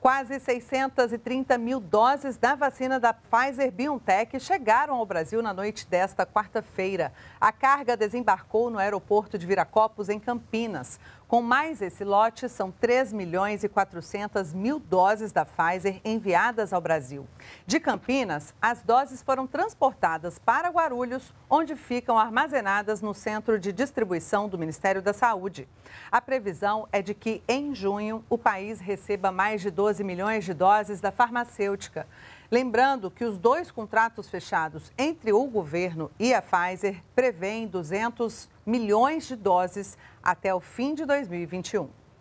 Quase 630 mil doses da vacina da Pfizer BioNTech chegaram ao Brasil na noite desta quarta-feira. A carga desembarcou no aeroporto de Viracopos, em Campinas. Com mais esse lote, são 3 milhões e 400 mil doses da Pfizer enviadas ao Brasil. De Campinas, as doses foram transportadas para Guarulhos, onde ficam armazenadas no centro de distribuição do Ministério da Saúde. A previsão é de que, em junho, o país receba mais de 12 12 milhões de doses da farmacêutica. Lembrando que os dois contratos fechados entre o governo e a Pfizer prevêem 200 milhões de doses até o fim de 2021.